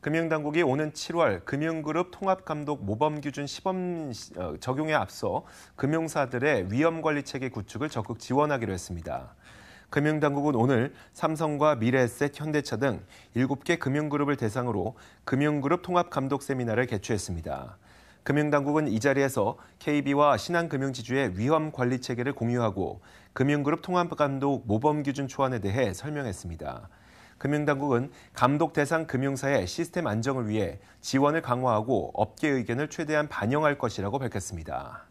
금융당국이 오는 7월 금융그룹 통합감독 모범기준 시범 어, 적용에 앞서 금융사들의 위험관리 체계 구축을 적극 지원하기로 했습니다. 금융당국은 오늘 삼성과 미래에셋, 현대차 등 7개 금융그룹을 대상으로 금융그룹 통합감독 세미나를 개최했습니다. 금융당국은 이 자리에서 KB와 신한금융지주의 위험 관리 체계를 공유하고 금융그룹 통합감독 모범 기준 초안에 대해 설명했습니다. 금융당국은 감독 대상 금융사의 시스템 안정을 위해 지원을 강화하고 업계 의견을 최대한 반영할 것이라고 밝혔습니다.